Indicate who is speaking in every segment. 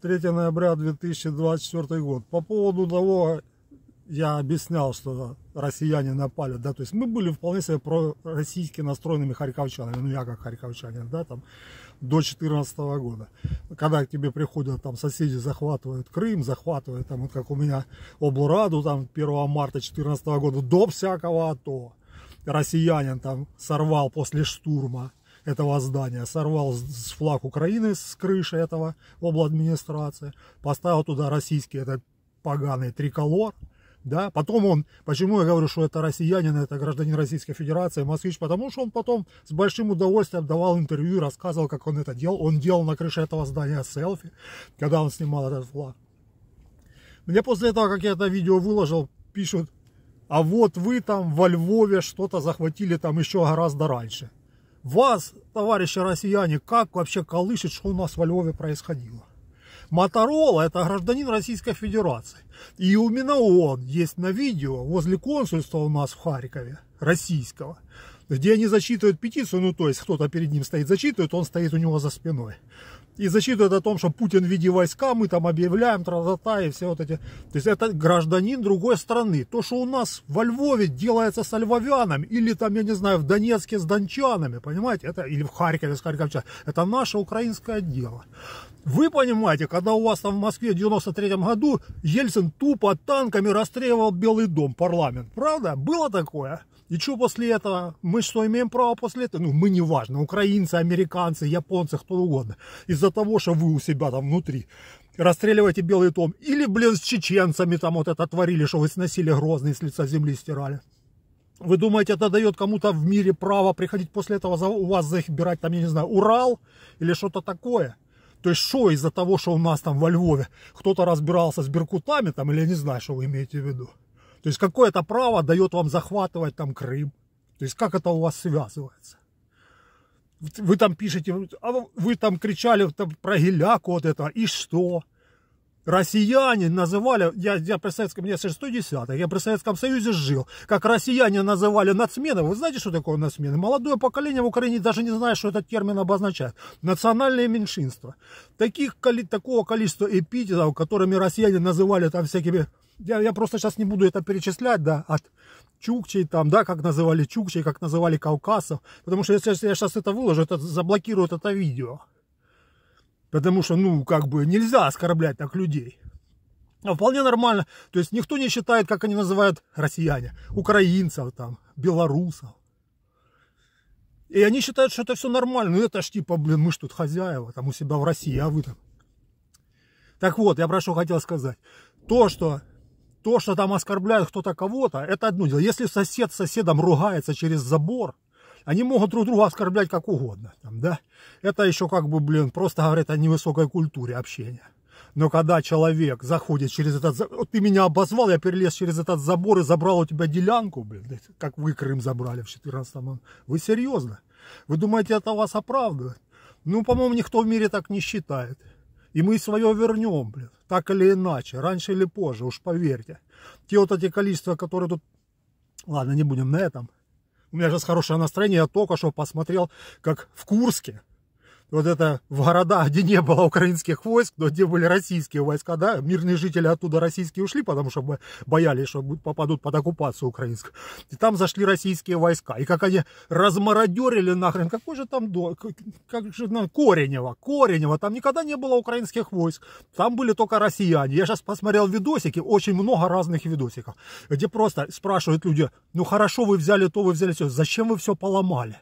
Speaker 1: 3 ноября 2024 год. По поводу того, я объяснял, что россияне напали, да, то есть мы были вполне себе пророссийски настроенными харьковчанами, ну я как харьковчанин, да, там, до 14 года. Когда к тебе приходят там соседи, захватывают Крым, захватывают там, вот как у меня Облураду там 1 марта 14 года, до всякого АТО. Россиянин там сорвал после штурма этого здания, сорвал с флаг Украины с крыши этого обладминистрации, поставил туда российский этот поганый триколор, да, потом он, почему я говорю, что это россиянин, это гражданин Российской Федерации, москвич, потому что он потом с большим удовольствием давал интервью и рассказывал, как он это делал. Он делал на крыше этого здания селфи, когда он снимал этот флаг. Мне после этого, как я это видео выложил, пишут, а вот вы там во Львове что-то захватили там еще гораздо раньше. Вас, товарищи россияне, как вообще колышет, что у нас во Львове происходило? Моторола – это гражданин Российской Федерации. И именно он есть на видео возле консульства у нас в Харькове, российского, где они зачитывают петицию, ну то есть кто-то перед ним стоит, зачитывает, он стоит у него за спиной и зачитывает о том, что Путин в виде войска, мы там объявляем, тра-та-та и все вот эти. То есть это гражданин другой страны. То, что у нас во Львове делается со львовянами, или там, я не знаю, в Донецке с дончанами, понимаете, это, или в Харькове с харьковчанами, это наше украинское дело. Вы понимаете, когда у вас там в Москве в 93 году Ельцин тупо танками расстреливал Белый дом, парламент, правда? Было такое? И что после этого? Мы что, имеем право после этого? Ну, мы неважно, украинцы, американцы, японцы, кто угодно. Из-за из-за того, что вы у себя там внутри расстреливаете Белый дом. Или, блин, с чеченцами там вот это творили, что вы сносили Грозный, с лица земли стирали. Вы думаете, это дает кому-то в мире право приходить после этого за, у вас забирать там, я не знаю, Урал или что-то такое? То есть что из-за того, что у нас там во Львове кто-то разбирался с беркутами там, или я не знаю, что вы имеете в виду? То есть какое-то право дает вам захватывать там Крым? То есть как это у вас связывается? вы там пишете, а вы там кричали там, про геляку вот это, и что? Россияне называли, я, я при Советском, я 110 я при Советском Союзе жил, как россияне называли нацменов. Вы знаете, что такое нацмены? Молодое поколение в Украине даже не знает, что этот термин обозначает. Национальное меньшинство. Таких, такого количества эпитетов, которыми россияне называли там всякими я, я просто сейчас не буду это перечислять, да, от чукчей там, да, как называли чукчей, как называли кавказов, потому что если я сейчас это выложу, это заблокируют это видео, потому что, ну, как бы нельзя оскорблять так людей. А вполне нормально, то есть никто не считает, как они называют россияне, украинцев там, белорусов. И они считают, что это все нормально. Ну это ж типа, блин, мы ж тут хозяева, там у себя в России, а вы там. Так вот, я про что хотел сказать. То, что то, что там оскорбляют кто-то кого-то, это одно дело. Если сосед с соседом ругается через забор, они могут друг друга оскорблять как угодно. Там, да? Это еще как бы, блин, просто говорит о невысокой культуре общения. Но когда человек заходит через этот забор, ты меня обозвал, я перелез через этот забор и забрал у тебя делянку, блин, как вы Крым забрали в 14 году. Вы серьезно? Вы думаете, это вас оправдывает? Ну, по-моему, никто в мире так не считает. И мы свое вернем, блин, так или иначе, раньше или позже, уж поверьте. Те вот эти количества, которые тут... Ладно, не будем на этом. У меня сейчас хорошее настроение, я только что посмотрел, как в Курске вот это в городах, где не было украинских войск, но где были российские войска, да, мирные жители оттуда российские ушли, потому что боялись, что попадут под оккупацию украинскую. И там зашли российские войска. И как они размародерили нахрен, какой же там, как же, ну, Коренева, Коренева, там никогда не было украинских войск, там были только россияне. Я сейчас посмотрел видосики, очень много разных видосиков, где просто спрашивают люди, ну хорошо, вы взяли то, вы взяли все, зачем вы все поломали?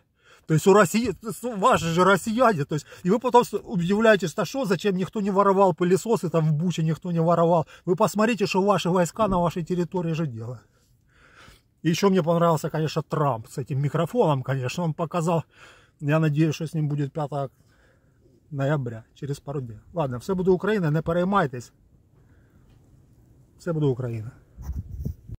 Speaker 1: То есть у России, ну, ваши же россияне, то есть, и вы потом удивляетесь, на что, зачем никто не воровал пылесосы, там в Буче никто не воровал. Вы посмотрите, что ваши войска на вашей территории же делают. И еще мне понравился, конечно, Трамп с этим микрофоном, конечно, он показал, я надеюсь, что с ним будет 5 ноября, через пару дней. Ладно, все буду Україна, не переймайтесь. Все буду Україна.